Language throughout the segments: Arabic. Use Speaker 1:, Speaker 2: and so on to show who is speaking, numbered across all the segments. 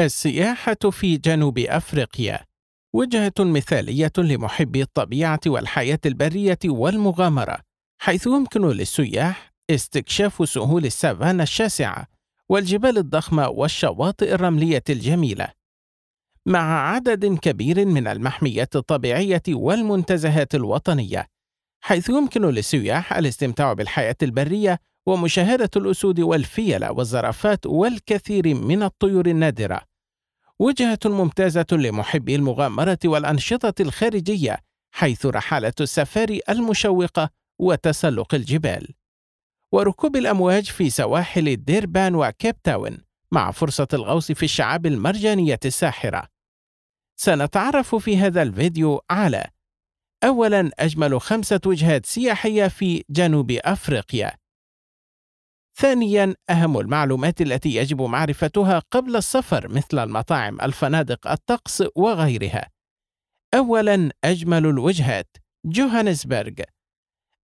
Speaker 1: السياحة في جنوب أفريقيا وجهة مثالية لمحبي الطبيعة والحياة البرية والمغامرة، حيث يمكن للسياح استكشاف سهول السافانا الشاسعة والجبال الضخمة والشواطئ الرملية الجميلة، مع عدد كبير من المحميات الطبيعية والمنتزهات الوطنية، حيث يمكن للسياح الاستمتاع بالحياة البرية ومشاهدة الأسود والفيلة والزرافات والكثير من الطيور النادرة وجهة ممتازة لمحبي المغامرة والأنشطة الخارجية حيث رحالة السفاري المشوقة وتسلق الجبال وركوب الأمواج في سواحل ديربان وكيب تاون مع فرصة الغوص في الشعاب المرجانية الساحرة سنتعرف في هذا الفيديو على أولاً أجمل خمسة وجهات سياحية في جنوب أفريقيا ثانيا أهم المعلومات التي يجب معرفتها قبل السفر مثل المطاعم الفنادق الطقس وغيرها أولا أجمل الوجهات جوهانسبرغ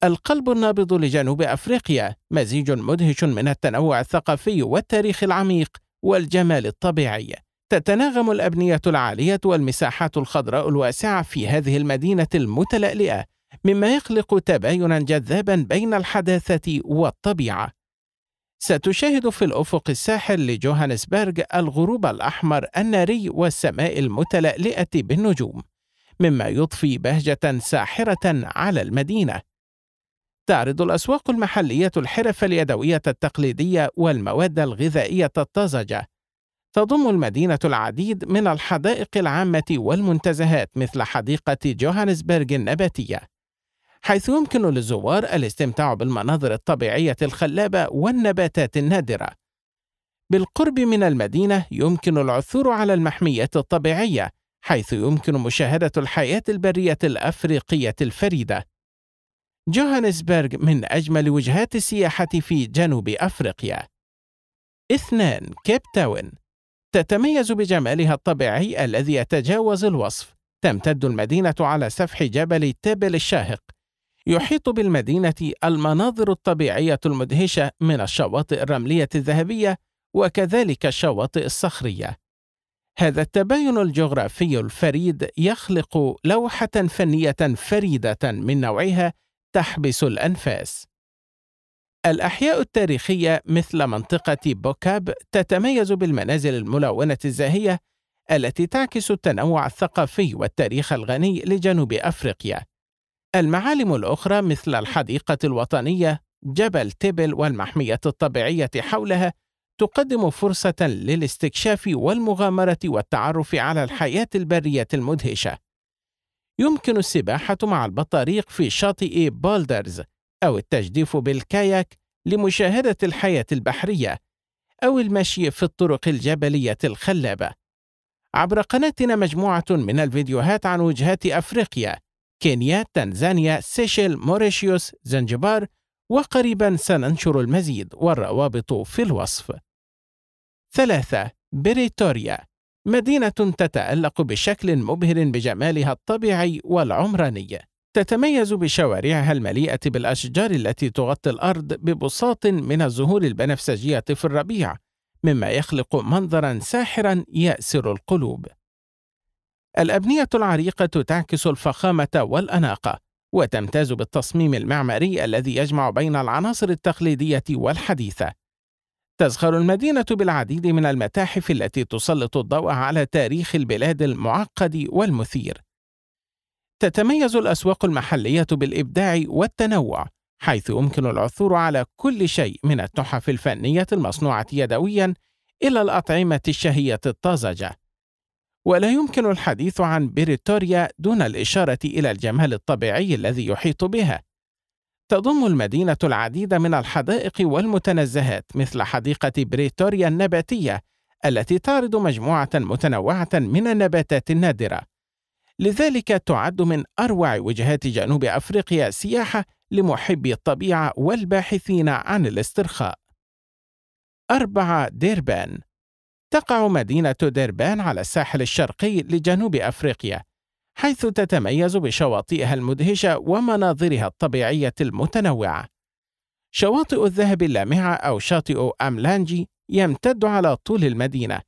Speaker 1: القلب النابض لجنوب أفريقيا مزيج مدهش من التنوع الثقافي والتاريخ العميق والجمال الطبيعي تتناغم الأبنية العالية والمساحات الخضراء الواسعة في هذه المدينة المتلألئة مما يخلق تباينا جذابا بين الحداثة والطبيعة ستشاهد في الأفق الساحل لجوهانسبرغ الغروب الأحمر الناري والسماء المتلألئة بالنجوم، مما يضفي بهجة ساحرة على المدينة. تعرض الأسواق المحلية الحرف اليدوية التقليدية والمواد الغذائية الطازجة. تضم المدينة العديد من الحدائق العامة والمنتزهات مثل حديقة جوهانسبرغ النباتية. حيث يمكن للزوار الاستمتاع بالمناظر الطبيعية الخلابة والنباتات النادرة. بالقرب من المدينة يمكن العثور على المحميات الطبيعية، حيث يمكن مشاهدة الحياة البرية الأفريقية الفريدة. جوهانسبرغ من أجمل وجهات السياحة في جنوب أفريقيا. اثنان كيب تاون تتميز بجمالها الطبيعي الذي يتجاوز الوصف. تمتد المدينة على سفح جبل تيبل الشاهق يحيط بالمدينة المناظر الطبيعية المدهشة من الشواطئ الرملية الذهبية وكذلك الشواطئ الصخرية. هذا التباين الجغرافي الفريد يخلق لوحة فنية فريدة من نوعها تحبس الأنفاس. الأحياء التاريخية مثل منطقة بوكاب تتميز بالمنازل الملونة الزاهية التي تعكس التنوع الثقافي والتاريخ الغني لجنوب أفريقيا. المعالم الأخرى مثل الحديقة الوطنية جبل تبل والمحمية الطبيعية حولها تقدم فرصة للاستكشاف والمغامرة والتعرف على الحياة البرية المدهشة. يمكن السباحة مع البطاريق في شاطئ بولدرز أو التجديف بالكاياك لمشاهدة الحياة البحرية أو المشي في الطرق الجبلية الخلابة. عبر قناتنا مجموعة من الفيديوهات عن وجهات أفريقيا كينيا تنزانيا سيشيل موريشيوس زنجبار وقريبا سننشر المزيد والروابط في الوصف ثلاثة بريتوريا مدينة تتألق بشكل مبهر بجمالها الطبيعي والعمراني تتميز بشوارعها المليئة بالأشجار التي تغطي الأرض ببساط من الزهور البنفسجية في الربيع مما يخلق منظرا ساحرا يأسر القلوب الأبنية العريقة تعكس الفخامة والأناقة، وتمتاز بالتصميم المعماري الذي يجمع بين العناصر التقليدية والحديثة. تزخر المدينة بالعديد من المتاحف التي تسلط الضوء على تاريخ البلاد المعقد والمثير. تتميز الأسواق المحلية بالإبداع والتنوع، حيث يمكن العثور على كل شيء من التحف الفنية المصنوعة يدويًا إلى الأطعمة الشهية الطازجة. ولا يمكن الحديث عن بريتوريا دون الإشارة إلى الجمال الطبيعي الذي يحيط بها. تضم المدينة العديد من الحدائق والمتنزهات مثل حديقة بريتوريا النباتية التي تعرض مجموعة متنوعة من النباتات النادرة. لذلك تعد من أروع وجهات جنوب أفريقيا سياحة لمحبي الطبيعة والباحثين عن الاسترخاء. 4 ديربان تقع مدينة دربان على الساحل الشرقي لجنوب أفريقيا، حيث تتميز بشواطئها المدهشة ومناظرها الطبيعية المتنوعة. شواطئ الذهب اللامعة أو شاطئ أملانجي يمتد على طول المدينة،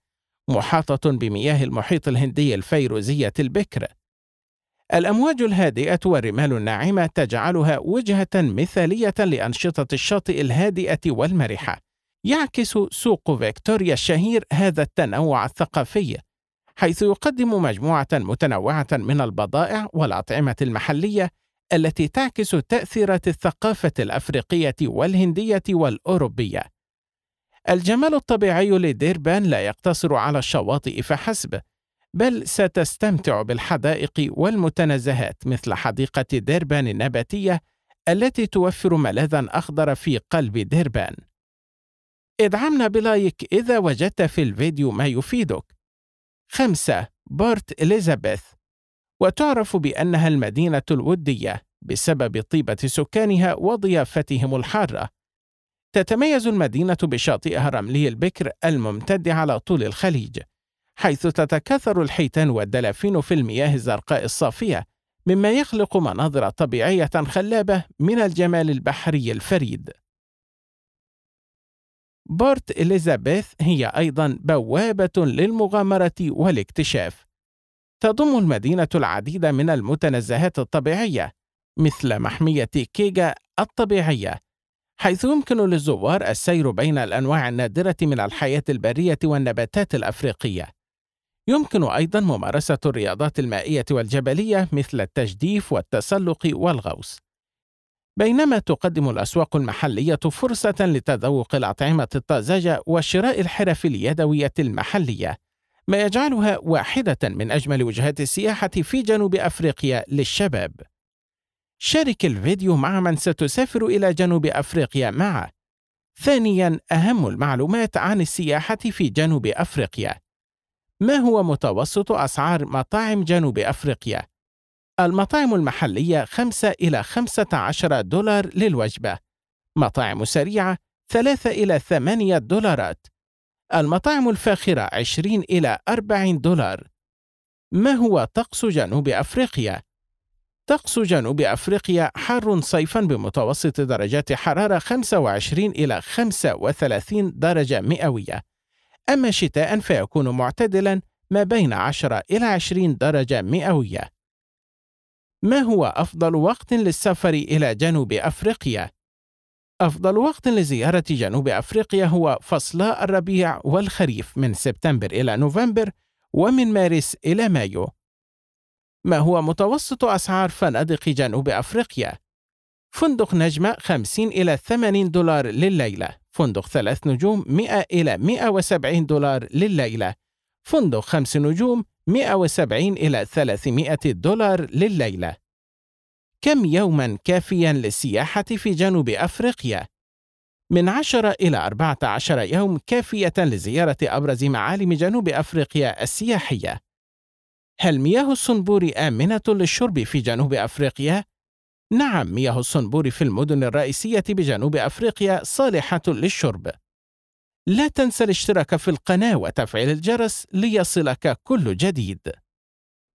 Speaker 1: محاطة بمياه المحيط الهندي الفيروزية البكر. الأمواج الهادئة والرمال الناعمة تجعلها وجهة مثالية لأنشطة الشاطئ الهادئة والمرحة. يعكس سوق فيكتوريا الشهير هذا التنوع الثقافي حيث يقدم مجموعة متنوعة من البضائع والأطعمة المحلية التي تعكس تأثيرات الثقافة الأفريقية والهندية والأوروبية. الجمال الطبيعي لديربان لا يقتصر على الشواطئ فحسب، بل ستستمتع بالحدائق والمتنزهات مثل حديقة ديربان النباتية التي توفر ملاذا أخضر في قلب ديربان. ادعمنا بلايك إذا وجدت في الفيديو ما يفيدك. خمسة بورت إليزابيث وتعرف بأنها المدينة الودية بسبب طيبة سكانها وضيافتهم الحارة. تتميز المدينة بشاطئها الرملي البكر الممتد على طول الخليج، حيث تتكاثر الحيتان والدلافين في المياه الزرقاء الصافية، مما يخلق مناظر طبيعية خلابة من الجمال البحري الفريد. بورت إليزابيث هي أيضا بوابة للمغامرة والاكتشاف. تضم المدينة العديد من المتنزهات الطبيعية مثل محمية كيجا الطبيعية، حيث يمكن للزوار السير بين الأنواع النادرة من الحياة البرية والنباتات الأفريقية. يمكن أيضا ممارسة الرياضات المائية والجبلية مثل التجديف والتسلق والغوص. بينما تقدم الأسواق المحلية فرصة لتذوق الأطعمة الطازجة وشراء الحرف اليدوية المحلية، ما يجعلها واحدة من أجمل وجهات السياحة في جنوب أفريقيا للشباب. شارك الفيديو مع من ستسافر إلى جنوب أفريقيا معه. ثانياً أهم المعلومات عن السياحة في جنوب أفريقيا. ما هو متوسط أسعار مطاعم جنوب أفريقيا؟ المطاعم المحلية 5 إلى 15 دولار للوجبة مطاعم سريعة 3 إلى 8 دولارات المطاعم الفاخرة 20 إلى 40 دولار ما هو طقس جنوب أفريقيا؟ طقس جنوب أفريقيا حار صيفا بمتوسط درجات حرارة 25 إلى 35 درجة مئوية أما شتاء فيكون معتدلا ما بين 10 إلى 20 درجة مئوية ما هو أفضل وقت للسفر إلى جنوب أفريقيا؟ أفضل وقت لزيارة جنوب أفريقيا هو فصل الربيع والخريف من سبتمبر إلى نوفمبر ومن مارس إلى مايو. ما هو متوسط أسعار فنادق جنوب أفريقيا؟ فندق نجمة 50 إلى 80 دولار لليلة، فندق ثلاث نجوم 100 إلى 170 دولار لليلة، فندق خمس نجوم 170 إلى 300 دولار لليلة. كم يوما كافيا للسياحة في جنوب أفريقيا؟ من 10 إلى 14 يوم كافية لزيارة أبرز معالم جنوب أفريقيا السياحية. هل مياه الصنبور آمنة للشرب في جنوب أفريقيا؟ نعم، مياه الصنبور في المدن الرئيسية بجنوب أفريقيا صالحة للشرب. لا تنسى الاشتراك في القناة وتفعيل الجرس ليصلك كل جديد